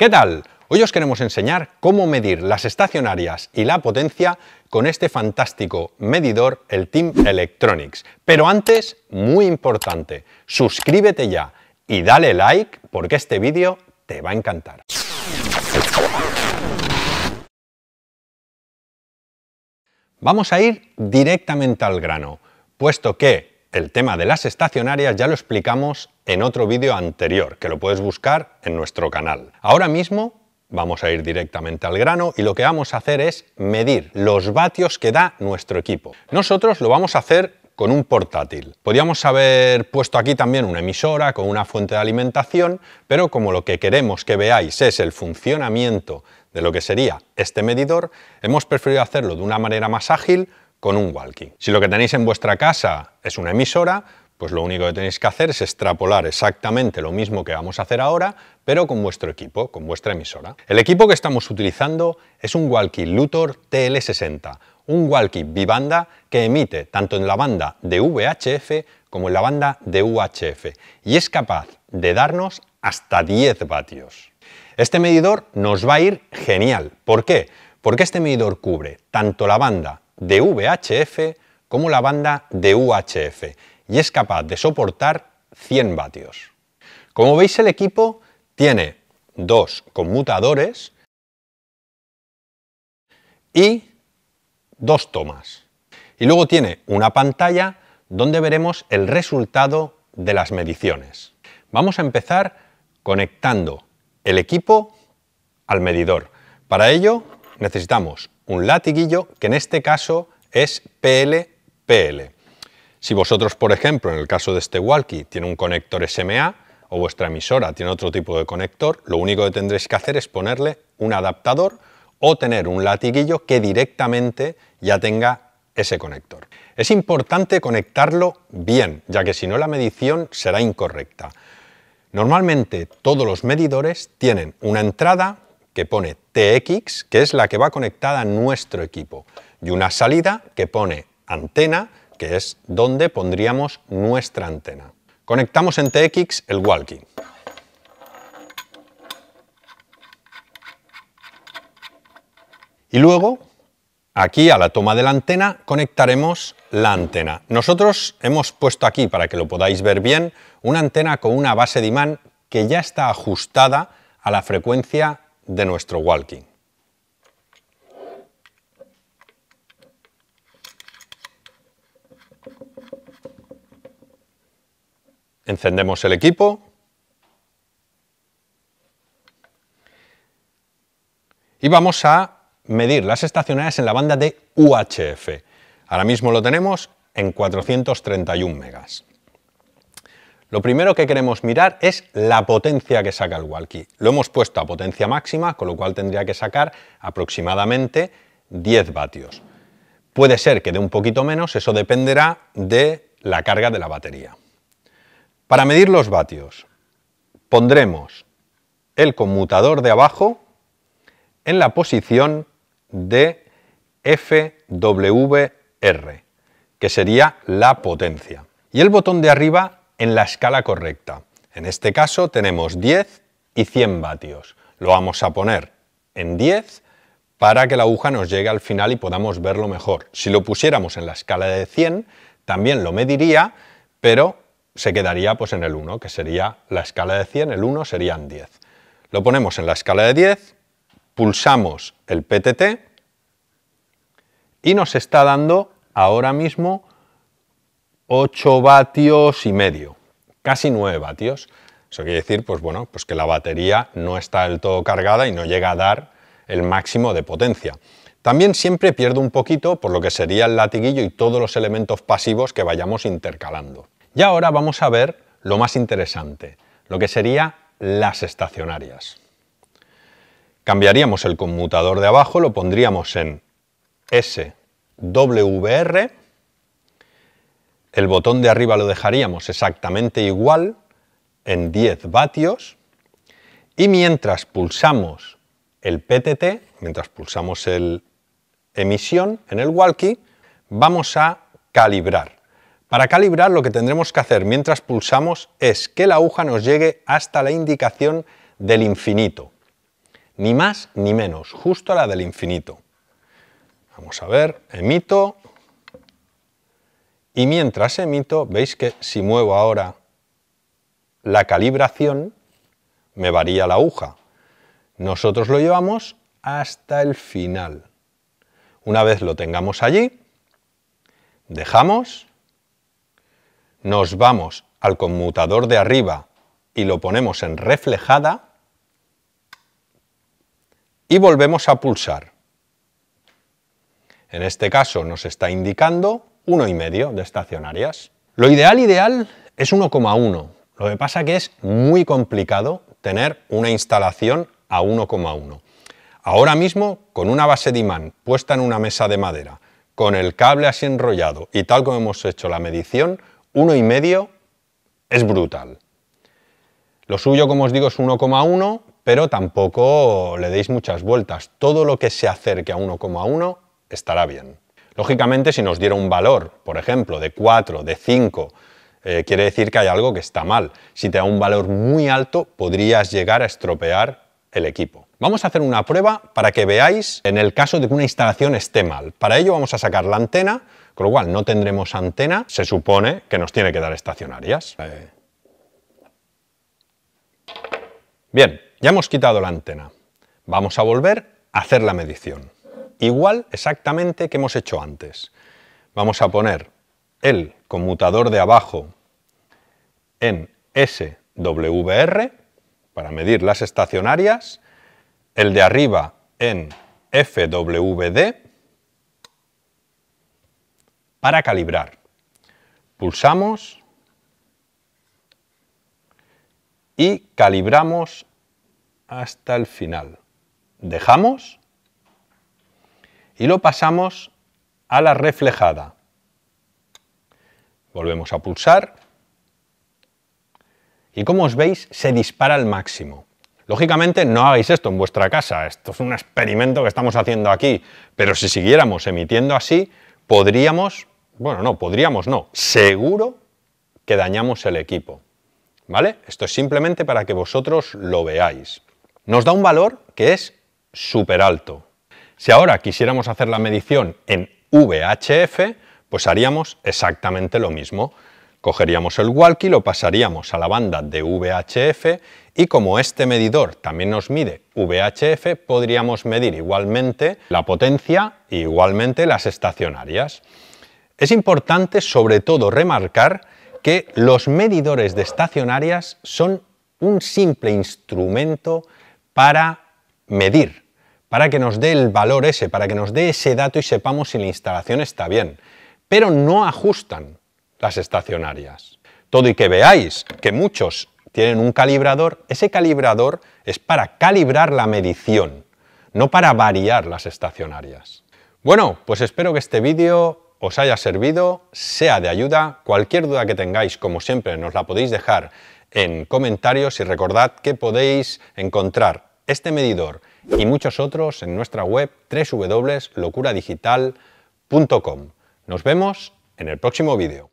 ¿Qué tal? Hoy os queremos enseñar cómo medir las estacionarias y la potencia con este fantástico medidor, el Team Electronics. Pero antes, muy importante, suscríbete ya y dale like porque este vídeo te va a encantar. Vamos a ir directamente al grano, puesto que el tema de las estacionarias ya lo explicamos en otro vídeo anterior, que lo puedes buscar en nuestro canal. Ahora mismo vamos a ir directamente al grano y lo que vamos a hacer es medir los vatios que da nuestro equipo. Nosotros lo vamos a hacer con un portátil. Podríamos haber puesto aquí también una emisora con una fuente de alimentación, pero como lo que queremos que veáis es el funcionamiento de lo que sería este medidor, hemos preferido hacerlo de una manera más ágil con un walkie. Si lo que tenéis en vuestra casa es una emisora, pues lo único que tenéis que hacer es extrapolar exactamente lo mismo que vamos a hacer ahora, pero con vuestro equipo, con vuestra emisora. El equipo que estamos utilizando es un walkie Luthor TL60, un walkie bibanda que emite tanto en la banda de VHF como en la banda de UHF y es capaz de darnos hasta 10 vatios. Este medidor nos va a ir genial. ¿Por qué? Porque este medidor cubre tanto la banda de VHF como la banda de UHF y es capaz de soportar 100 vatios. Como veis el equipo tiene dos conmutadores y dos tomas. Y luego tiene una pantalla donde veremos el resultado de las mediciones. Vamos a empezar conectando el equipo al medidor. Para ello necesitamos un latiguillo que en este caso es PL-PL. Si vosotros, por ejemplo, en el caso de este walkie, tiene un conector SMA o vuestra emisora tiene otro tipo de conector, lo único que tendréis que hacer es ponerle un adaptador o tener un latiguillo que directamente ya tenga ese conector. Es importante conectarlo bien, ya que si no la medición será incorrecta. Normalmente todos los medidores tienen una entrada, pone TX, que es la que va conectada a nuestro equipo, y una salida que pone antena, que es donde pondríamos nuestra antena. Conectamos en TX el walkie. Y luego, aquí a la toma de la antena, conectaremos la antena. Nosotros hemos puesto aquí, para que lo podáis ver bien, una antena con una base de imán que ya está ajustada a la frecuencia de nuestro walking. Encendemos el equipo. Y vamos a medir las estacionarias en la banda de UHF. Ahora mismo lo tenemos en 431 megas. Lo primero que queremos mirar es la potencia que saca el walkie. Lo hemos puesto a potencia máxima, con lo cual tendría que sacar aproximadamente 10 vatios. Puede ser que de un poquito menos, eso dependerá de la carga de la batería. Para medir los vatios, pondremos el conmutador de abajo en la posición de FWR, que sería la potencia. Y el botón de arriba en la escala correcta. En este caso tenemos 10 y 100 vatios. Lo vamos a poner en 10 para que la aguja nos llegue al final y podamos verlo mejor. Si lo pusiéramos en la escala de 100, también lo mediría, pero se quedaría pues en el 1, que sería la escala de 100, el 1 serían 10. Lo ponemos en la escala de 10, pulsamos el PTT y nos está dando ahora mismo 8 vatios y medio, casi 9 vatios. Eso quiere decir, pues bueno, pues que la batería no está del todo cargada y no llega a dar el máximo de potencia. También siempre pierdo un poquito por lo que sería el latiguillo y todos los elementos pasivos que vayamos intercalando. Y ahora vamos a ver lo más interesante, lo que sería las estacionarias. Cambiaríamos el conmutador de abajo, lo pondríamos en SWR el botón de arriba lo dejaríamos exactamente igual, en 10 vatios, y mientras pulsamos el PTT, mientras pulsamos el emisión en el walkie, vamos a calibrar. Para calibrar lo que tendremos que hacer mientras pulsamos es que la aguja nos llegue hasta la indicación del infinito. Ni más ni menos, justo a la del infinito. Vamos a ver, emito, y mientras emito, veis que si muevo ahora la calibración, me varía la aguja. Nosotros lo llevamos hasta el final. Una vez lo tengamos allí, dejamos, nos vamos al conmutador de arriba y lo ponemos en reflejada y volvemos a pulsar. En este caso nos está indicando 1,5 de estacionarias. Lo ideal ideal es 1,1. Lo que pasa que es muy complicado tener una instalación a 1,1. Ahora mismo, con una base de imán puesta en una mesa de madera, con el cable así enrollado y tal como hemos hecho la medición, 1,5 es brutal. Lo suyo, como os digo, es 1,1, pero tampoco le deis muchas vueltas. Todo lo que se acerque a 1,1 estará bien. Lógicamente, si nos diera un valor, por ejemplo, de 4, de 5, eh, quiere decir que hay algo que está mal. Si te da un valor muy alto, podrías llegar a estropear el equipo. Vamos a hacer una prueba para que veáis en el caso de que una instalación esté mal. Para ello vamos a sacar la antena, con lo cual no tendremos antena. Se supone que nos tiene que dar estacionarias. Bien, ya hemos quitado la antena. Vamos a volver a hacer la medición igual exactamente que hemos hecho antes. Vamos a poner el conmutador de abajo en SWR para medir las estacionarias, el de arriba en FWD para calibrar. Pulsamos y calibramos hasta el final. Dejamos y lo pasamos a la reflejada. Volvemos a pulsar y como os veis se dispara al máximo. Lógicamente no hagáis esto en vuestra casa, esto es un experimento que estamos haciendo aquí, pero si siguiéramos emitiendo así, podríamos, bueno, no, podríamos no, seguro que dañamos el equipo. ¿Vale? Esto es simplemente para que vosotros lo veáis. Nos da un valor que es súper alto, si ahora quisiéramos hacer la medición en VHF, pues haríamos exactamente lo mismo. Cogeríamos el walkie, lo pasaríamos a la banda de VHF y como este medidor también nos mide VHF, podríamos medir igualmente la potencia e igualmente las estacionarias. Es importante sobre todo remarcar que los medidores de estacionarias son un simple instrumento para medir para que nos dé el valor ese, para que nos dé ese dato y sepamos si la instalación está bien. Pero no ajustan las estacionarias. Todo y que veáis que muchos tienen un calibrador, ese calibrador es para calibrar la medición, no para variar las estacionarias. Bueno, pues espero que este vídeo os haya servido, sea de ayuda. Cualquier duda que tengáis, como siempre, nos la podéis dejar en comentarios y recordad que podéis encontrar este medidor y muchos otros en nuestra web www.locuradigital.com. Nos vemos en el próximo vídeo.